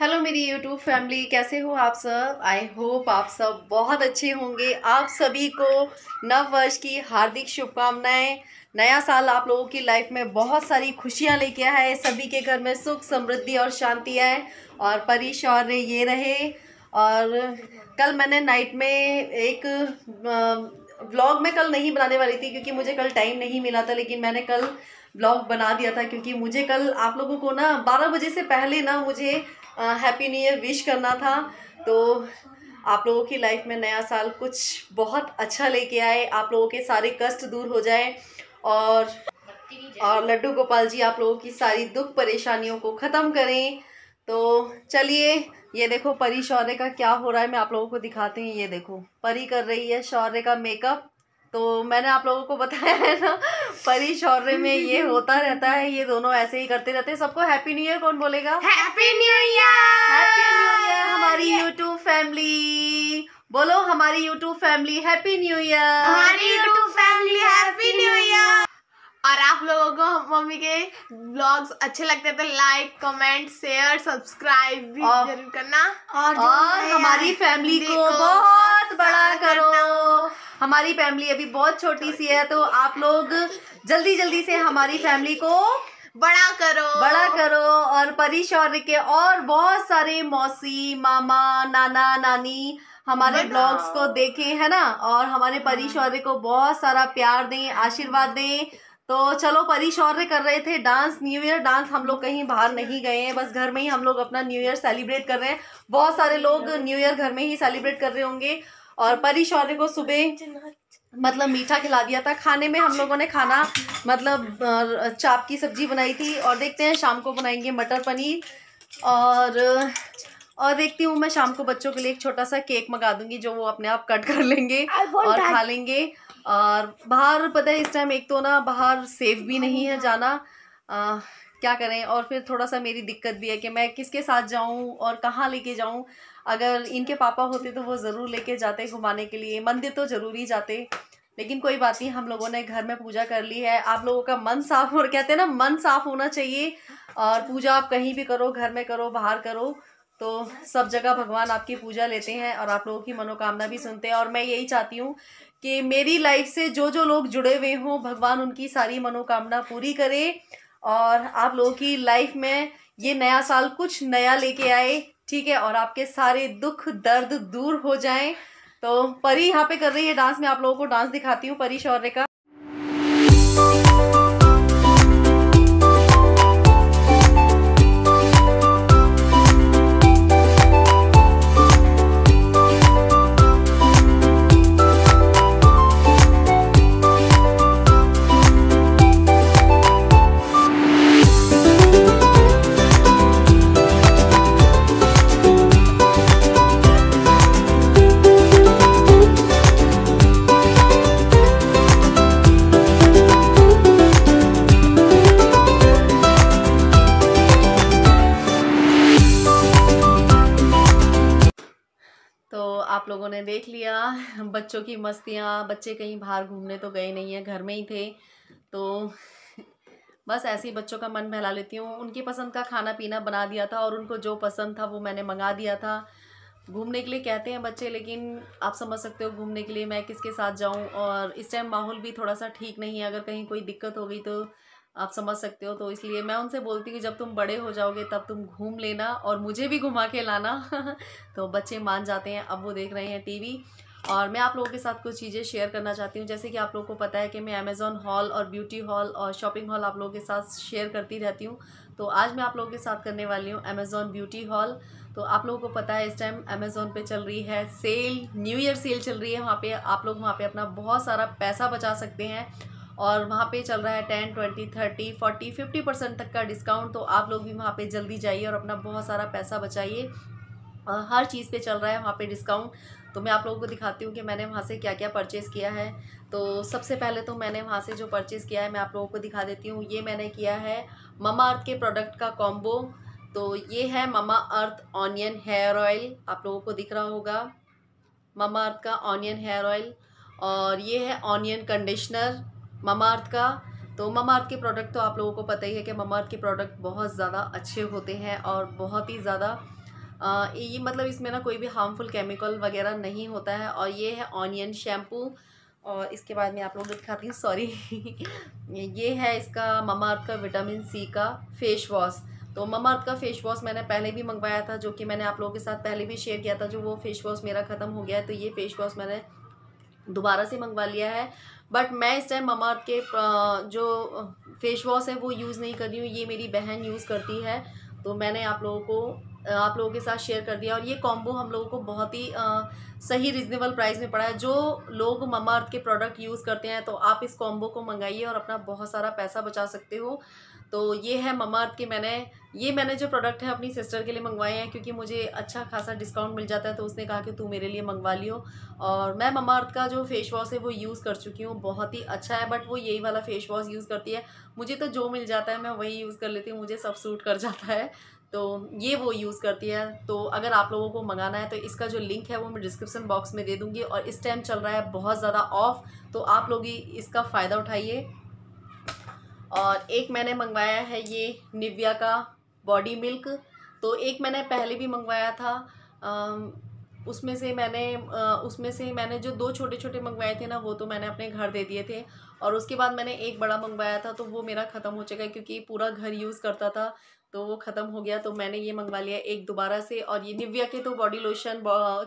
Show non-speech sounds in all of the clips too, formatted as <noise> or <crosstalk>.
Hello मेरी YouTube family कैसे हो आप सब आई होप आप सब बहुत अच्छे होंगे आप सभी को नव वर्ष की हार्दिक शुभकामनाएं नया साल आप लोगों की लाइफ में बहुत सारी खुशियां लेके आया है सभी के घर में सुख समृद्धि और शांति आए और परिशौर्य ये रहे और कल मैंने नाइट में एक ब्लॉग मैं कल नहीं बनाने वाली थी क्योंकि मुझे कल टाइम नहीं मिला था लेकिन मैंने कल ब्लॉग बना दिया था क्योंकि मुझे कल आप लोगों को ना 12 बजे से पहले ना मुझे हैप्पी न्यू ईयर विश करना था तो आप लोगों की लाइफ में नया साल कुछ बहुत अच्छा लेके आए आप लोगों के सारे कष्ट दूर हो जाए और और लड्डू गोपाल जी आप लोगों की सारी दुख परेशानियों को ख़त्म करें तो चलिए ये देखो परी शौर्य का क्या हो रहा है मैं आप लोगों को दिखाती हूँ ये देखो परी कर रही है शौर्य का मेकअप तो मैंने आप लोगों को बताया है ना परी शौर्य में ये होता रहता है ये दोनों ऐसे ही करते रहते हैं सबको हैप्पी न्यू ईयर कौन बोलेगा happy new year happy new year हमारी यूट्यूब फैमिली बोलो हमारी YouTube family happy new year हमारी YouTube family happy new year और आप लोगों को मम्मी के ब्लॉग्स अच्छे लगते हैं तो लाइक कमेंट शेयर सब्सक्राइब भी जरूर करना और, और हमारी फैमिली को बहुत बड़ा करो हमारी फैमिली अभी बहुत छोटी सी है तो आप लोग जल्दी जल्दी से हमारी फैमिली को बड़ा करो बड़ा करो और परी शौर्य के और बहुत सारे मौसी मामा नाना नानी हमारे ब्लॉग्स को देखें है ना और हमारे हाँ। परी शौर्य को बहुत सारा प्यार दें आशीर्वाद दें तो चलो परी शौर्य कर रहे थे डांस न्यू ईयर डांस हम लोग कहीं बाहर नहीं गए हैं बस घर में ही हम लोग अपना न्यू ईयर सेलिब्रेट कर रहे हैं बहुत सारे लोग न्यू ईयर घर में ही सेलिब्रेट कर रहे होंगे और परी शौर्य को सुबह मतलब मीठा खिला दिया था खाने में हम लोगों ने खाना मतलब चाप की सब्जी बनाई थी और देखते हैं शाम को बनाएंगे मटर पनीर और और देखती हूँ मैं शाम को बच्चों के लिए एक छोटा सा केक मंगा दूंगी जो वो अपने आप कट कर लेंगे और खा लेंगे और बाहर पता है इस टाइम एक तो ना बाहर सेफ भी नहीं है जाना आ, क्या करें और फिर थोड़ा सा मेरी दिक्कत भी है कि मैं किसके साथ जाऊं और कहाँ लेके जाऊं अगर इनके पापा होते तो वो ज़रूर लेके जाते घुमाने के लिए मंदिर तो ज़रूर ही जाते लेकिन कोई बात नहीं हम लोगों ने घर में पूजा कर ली है आप लोगों का मन साफ हो कहते हैं ना मन साफ होना चाहिए और पूजा आप कहीं भी करो घर में करो बाहर करो तो सब जगह भगवान आपकी पूजा लेते हैं और आप लोगों की मनोकामना भी सुनते हैं और मैं यही चाहती हूँ कि मेरी लाइफ से जो जो लोग जुड़े हुए हों भगवान उनकी सारी मनोकामना पूरी करे और आप लोगों की लाइफ में ये नया साल कुछ नया लेके आए ठीक है और आपके सारे दुख दर्द दूर हो जाएं तो परी यहाँ पे कर रही है डांस मैं आप लोगों को डांस दिखाती हूँ परी शौर्य का बच्चों की मस्तियाँ बच्चे कहीं बाहर घूमने तो गए नहीं हैं घर में ही थे तो बस ऐसे ही बच्चों का मन बहला लेती हूँ उनकी पसंद का खाना पीना बना दिया था और उनको जो पसंद था वो मैंने मंगा दिया था घूमने के लिए कहते हैं बच्चे लेकिन आप समझ सकते हो घूमने के लिए मैं किसके साथ जाऊँ और इस टाइम माहौल भी थोड़ा सा ठीक नहीं है अगर कहीं कोई दिक्कत हो गई तो आप समझ सकते हो तो इसलिए मैं उनसे बोलती हूँ जब तुम बड़े हो जाओगे तब तुम घूम लेना और मुझे भी घुमा के लाना <laughs> तो बच्चे मान जाते हैं अब वो देख रहे हैं टीवी और मैं आप लोगों के साथ कुछ चीज़ें शेयर करना चाहती हूँ जैसे कि आप लोगों को पता है कि मैं अमेज़ॉन हॉल और ब्यूटी हॉल और शॉपिंग हॉल आप लोगों के साथ शेयर करती रहती हूँ तो आज मैं आप लोगों के साथ करने वाली हूँ अमेज़ॉन ब्यूटी हॉल तो आप लोगों को पता है इस टाइम अमेज़ोन पे चल रही है सेल न्यू ईयर सेल चल रही है वहाँ पे आप लोग वहाँ पे अपना बहुत सारा पैसा बचा सकते हैं और वहाँ पे चल रहा है ten twenty thirty forty fifty percent तक का डिस्काउंट तो आप लोग भी वहाँ पे जल्दी जाइए और अपना बहुत सारा पैसा बचाइए और हर चीज़ पे चल रहा है वहाँ पे डिस्काउंट तो मैं आप लोगों को दिखाती हूँ कि मैंने वहाँ से क्या क्या परचेज़ किया है तो सबसे पहले तो मैंने वहाँ से जो परचेज़ किया है मैं आप लोगों को दिखा देती हूँ ये मैंने किया है ममा अर्थ के प्रोडक्ट का कॉम्बो तो ये है Mamaearth onion hair oil आप लोगों को दिख रहा होगा ममा अर्थ का ऑनियन हेयर ऑयल और ये है ऑनियन कंडीशनर ममा अर्थ का तो ममा अर्थ के प्रोडक्ट तो आप लोगों को पता ही है कि ममा अर्थ के प्रोडक्ट बहुत ज़्यादा अच्छे होते हैं और बहुत ही ज़्यादा ये मतलब इसमें ना कोई भी हार्मफुल केमिकल वगैरह नहीं होता है और ये है ऑनियन शैम्पू और इसके बाद में आप लोग दिखाती हूँ सॉरी <laughs> ये है इसका ममा अर्थ का विटामिन सी का फेस वॉश तो ममा अर्थ का फेस वॉश मैंने पहले भी मंगवाया था जो कि मैंने आप लोगों के साथ पहले भी शेयर किया था जो वो फेस वॉश मेरा ख़त्म हो गया है तो ये फेस वॉश मैंने दोबारा से मंगवा लिया है बट मैं इस टाइम ममा अर्थ के जो फेस वॉश है वो यूज़ नहीं कर रही हूँ ये मेरी बहन यूज़ करती है तो मैंने आप लोगों को आप लोगों के साथ शेयर कर दिया और ये कॉम्बो हम लोगों को बहुत ही आ, सही रिजनेबल प्राइस में पड़ा है जो लोग ममा अर्थ के प्रोडक्ट यूज़ करते हैं तो आप इस कॉम्बो को मंगाइए और अपना बहुत सारा पैसा बचा सकते हो तो ये है ममा अर्थ के मैंने ये मैंने जो प्रोडक्ट है अपनी सिस्टर के लिए मंगवाए हैं क्योंकि मुझे अच्छा खासा डिस्काउंट मिल जाता है तो उसने कहा कि तू मेरे लिए मंगवा लियो और मैं ममा अर्थ का जो फेस वॉश है वो यूज़ कर चुकी हूँ बहुत ही अच्छा है बट वो यही वाला फेस वॉश यूज़ करती है मुझे तो जो मिल जाता है मैं वही यूज़ कर लेती हूँ मुझे सब सूट कर जाता है तो ये वो यूज़ करती है तो अगर आप लोगों को मंगाना है तो इसका जो लिंक है वो मैं डिस्क्रिप्शन बॉक्स में दे दूँगी और इस टाइम चल रहा है बहुत ज़्यादा ऑफ तो आप लोग ही इसका फ़ायदा उठाइए और एक मैंने मंगवाया है ये निविया का बॉडी मिल्क तो एक मैंने पहले भी मंगवाया था उसमें से मैंने उसमें से मैंने जो दो छोटे छोटे मंगवाए थे ना वो तो मैंने अपने घर दे दिए थे और उसके बाद मैंने एक बड़ा मंगवाया था तो वो मेरा ख़त्म हो चुका है क्योंकि पूरा घर यूज़ करता था तो वो ख़त्म हो गया तो मैंने ये मंगवा लिया एक दोबारा से और ये निविया के तो बॉडी लोशन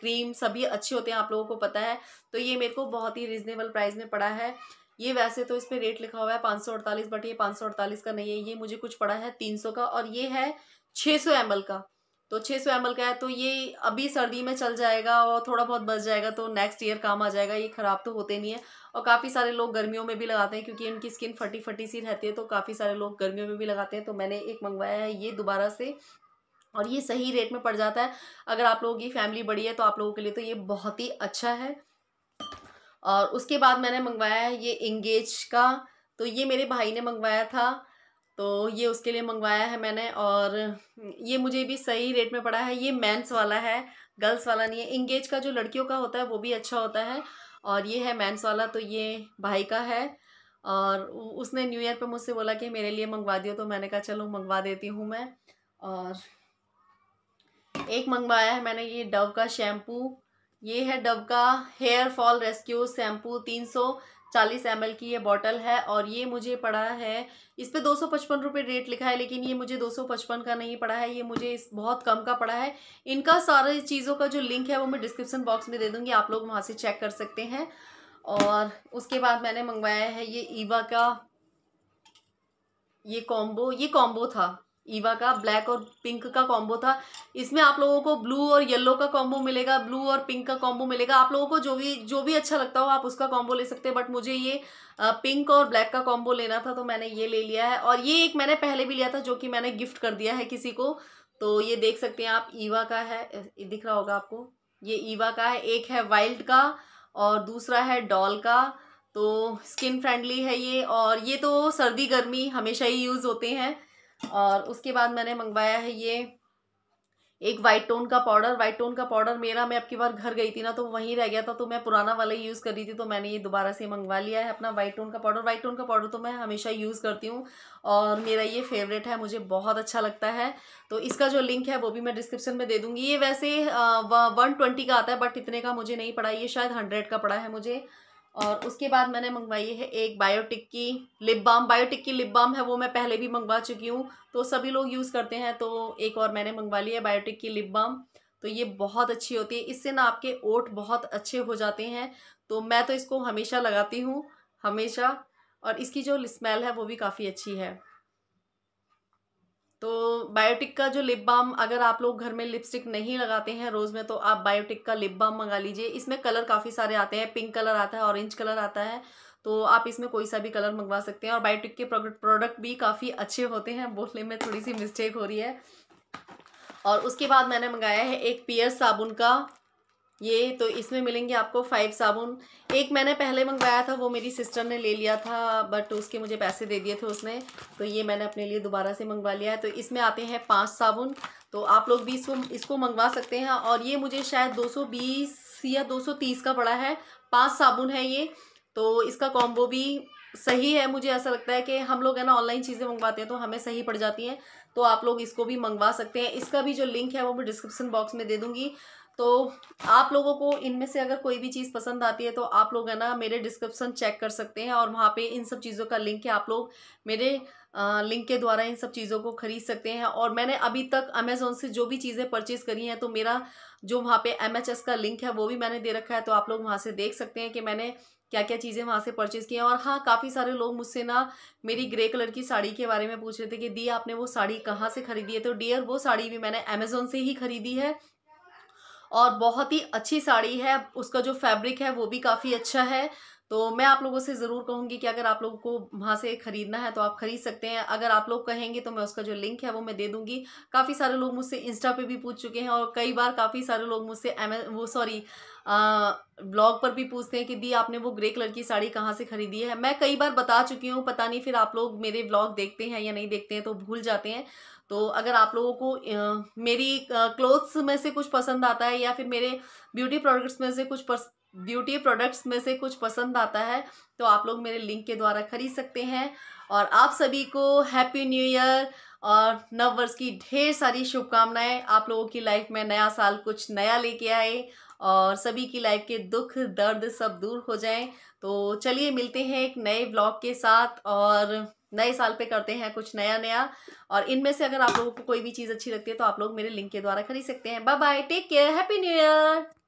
क्रीम सभी अच्छे होते हैं आप लोगों को पता है तो ये मेरे को बहुत ही रिजनेबल प्राइस में पड़ा है ये वैसे तो इस पर रेट लिखा हुआ है पाँच सौ अड़तालीस बट ये पाँच सौ अड़तालीस का नहीं है ये मुझे कुछ पड़ा है तीन सौ का और ये है छः सौ एम एल का तो छः सौ एम का है तो ये अभी सर्दी में चल जाएगा और थोड़ा बहुत बच जाएगा तो नेक्स्ट ईयर काम आ जाएगा ये ख़राब तो होते नहीं है और काफ़ी सारे लोग गर्मियों में भी लगाते हैं क्योंकि इनकी स्किन फटी फटी सी रहती है तो काफ़ी सारे लोग गर्मियों में भी लगाते हैं तो मैंने एक मंगवाया है ये दोबारा से और ये सही रेट में पड़ जाता है अगर आप लोगों की फैमिली बड़ी है तो आप लोगों के लिए तो ये बहुत ही अच्छा है और उसके बाद मैंने मंगवाया है ये इंगेज का तो ये मेरे भाई ने मंगवाया था तो ये उसके लिए मंगवाया है मैंने और ये मुझे भी सही रेट में पड़ा है ये मेंस वाला है गर्ल्स वाला नहीं है इंगेज का जो लड़कियों का होता है वो भी अच्छा होता है और ये है मेंस वाला तो ये भाई का है और उसने न्यू ईयर पे मुझसे बोला कि मेरे लिए मंगवा दियो तो मैंने कहा चलो मंगवा देती हूँ मैं और एक मंगवाया है मैंने ये डव का शैम्पू ये है डव का हेयर फॉल रेस्क्यू शैम्पू सौ चालीस एम की ये बॉटल है और ये मुझे पड़ा है इस पर दो सौ पचपन रुपये रेट लिखा है लेकिन ये मुझे दो सौ पचपन का नहीं पड़ा है ये मुझे इस बहुत कम का पड़ा है इनका सारे चीज़ों का जो लिंक है वो मैं डिस्क्रिप्सन बॉक्स में दे दूँगी आप लोग वहाँ से चेक कर सकते हैं और उसके बाद मैंने मंगवाया है ये ईवा का ये कॉम्बो ये कॉम्बो था ईवा का ब्लैक और पिंक का कॉम्बो था इसमें आप लोगों को ब्लू और येलो का कॉम्बो मिलेगा ब्लू और पिंक का कॉम्बो मिलेगा आप लोगों को जो भी जो भी अच्छा लगता हो आप उसका कॉम्बो ले सकते हैं बट मुझे ये पिंक और ब्लैक का कॉम्बो लेना था तो मैंने ये ले लिया है और ये एक मैंने पहले भी लिया था जो कि मैंने गिफ्ट कर दिया है किसी को तो ये देख सकते हैं आप ईवा का है दिख रहा होगा आपको ये ईवा का है एक है वाइल्ड का और दूसरा है डॉल का तो स्किन फ्रेंडली है ये और ये तो सर्दी गर्मी हमेशा ही यूज़ होते हैं और उसके बाद मैंने मंगवाया है ये एक वाइट टोन का पाउडर वाइट टोन का पाउडर मेरा मैं आपकी बार घर गई थी ना तो वहीं रह गया था तो मैं पुराना वाला ही यूज़ कर रही थी तो मैंने ये दोबारा से मंगवा लिया है अपना वाइट टोन का पाउडर वाइट टोन का पाउडर तो मैं हमेशा यूज़ करती हूँ और मेरा ये फेवरेट है मुझे बहुत अच्छा लगता है तो इसका जो लिंक है वो भी मैं डिस्क्रिप्शन में दे दूँगी ये वैसे वन ट्वेंटी का आता है बट इतने का मुझे नहीं पड़ा ये शायद हंड्रेड का पड़ा है मुझे और उसके बाद मैंने मंगवाई है एक बायोटिक की लिप बाम बायोटिक की लिप बाम है वो मैं पहले भी मंगवा चुकी हूँ तो सभी लोग यूज़ करते हैं तो एक और मैंने मंगवा ली है बायोटिक की लिप बाम तो ये बहुत अच्छी होती है इससे ना आपके ओट बहुत अच्छे हो जाते हैं तो मैं तो इसको हमेशा लगाती हूँ हमेशा और इसकी जो स्मेल है वो भी काफ़ी अच्छी है तो बायोटिक का जो लिप बाम अगर आप लोग घर में लिपस्टिक नहीं लगाते हैं रोज़ में तो आप बायोटिक का लिप बाम मंगा लीजिए इसमें कलर काफ़ी सारे आते हैं पिंक कलर आता है ऑरेंज कलर आता है तो आप इसमें कोई सा भी कलर मंगवा सकते हैं और बायोटिक के प्रोडक्ट भी काफ़ी अच्छे होते हैं बोलने में थोड़ी सी मिस्टेक हो रही है और उसके बाद मैंने मंगाया है एक पियर साबुन का ये तो इसमें मिलेंगे आपको फाइव साबुन एक मैंने पहले मंगवाया था वो मेरी सिस्टर ने ले लिया था बट उसके मुझे पैसे दे दिए थे उसने तो ये मैंने अपने लिए दोबारा से मंगवा लिया है तो इसमें आते हैं पांच साबुन तो आप लोग भी इसको इसको मंगवा सकते हैं और ये मुझे शायद 220 या 230 का पड़ा है पाँच साबुन है ये तो इसका कॉम्बो भी सही है मुझे ऐसा लगता है कि हम लोग है ना ऑनलाइन चीज़ें मंगवाते हैं तो हमें सही पड़ जाती हैं तो आप लोग इसको भी मंगवा सकते हैं इसका भी जो लिंक है वो मैं डिस्क्रिप्सन बॉक्स में दे दूँगी तो आप लोगों को इनमें से अगर कोई भी चीज़ पसंद आती है तो आप लोग है ना मेरे डिस्क्रिप्सन चेक कर सकते हैं और वहाँ पे इन सब चीज़ों का लिंक है आप लोग मेरे लिंक के द्वारा इन सब चीज़ों को खरीद सकते हैं और मैंने अभी तक अमेजोन से जो भी चीज़ें परचेज़ करी हैं तो मेरा जो वहाँ पे एम का लिंक है वो भी मैंने दे रखा है तो आप लोग वहाँ से देख सकते हैं कि मैंने क्या क्या चीज़ें वहाँ से परचेज़ की हैं और हाँ काफ़ी सारे लोग मुझसे ना मेरी ग्रे कलर की साड़ी के बारे में पूछ रहे थे कि दी आपने वो साड़ी कहाँ से खरीदी है तो डियर वो साड़ी भी मैंने अमेजोन से ही खरीदी है और बहुत ही अच्छी साड़ी है उसका जो फैब्रिक है वो भी काफ़ी अच्छा है तो मैं आप लोगों से ज़रूर कहूँगी कि अगर आप लोगों को वहाँ से ख़रीदना है तो आप ख़रीद सकते हैं अगर आप लोग कहेंगे तो मैं उसका जो लिंक है वो मैं दे दूँगी काफ़ी सारे लोग मुझसे इंस्टा पे भी पूछ चुके हैं और कई बार काफ़ी सारे लोग मुझसे एम वो सॉरी ब्लॉग पर भी पूछते हैं कि दी आपने वो ग्रे कलर की साड़ी कहाँ से खरीदी है मैं कई बार बता चुकी हूँ पता नहीं फिर आप लोग मेरे ब्लॉग देखते हैं या नहीं देखते हैं तो भूल जाते हैं तो अगर आप लोगों को मेरी क्लोथ्स में से कुछ पसंद आता है या फिर मेरे ब्यूटी प्रोडक्ट्स में से कुछ ब्यूटी प्रोडक्ट्स में से कुछ पसंद आता है तो आप लोग मेरे लिंक के द्वारा खरीद सकते हैं और आप सभी को हैप्पी न्यू ईयर और नव वर्ष की ढेर सारी शुभकामनाएं आप लोगों की लाइफ में नया साल कुछ नया लेके आए और सभी की लाइफ के दुख दर्द सब दूर हो जाएं तो चलिए मिलते हैं एक नए ब्लॉग के साथ और नए साल पे करते हैं कुछ नया नया और इनमें से अगर आप लोगों को कोई भी चीज़ अच्छी लगती है तो आप लोग मेरे लिंक के द्वारा खरीद सकते हैं bye bye take care happy new year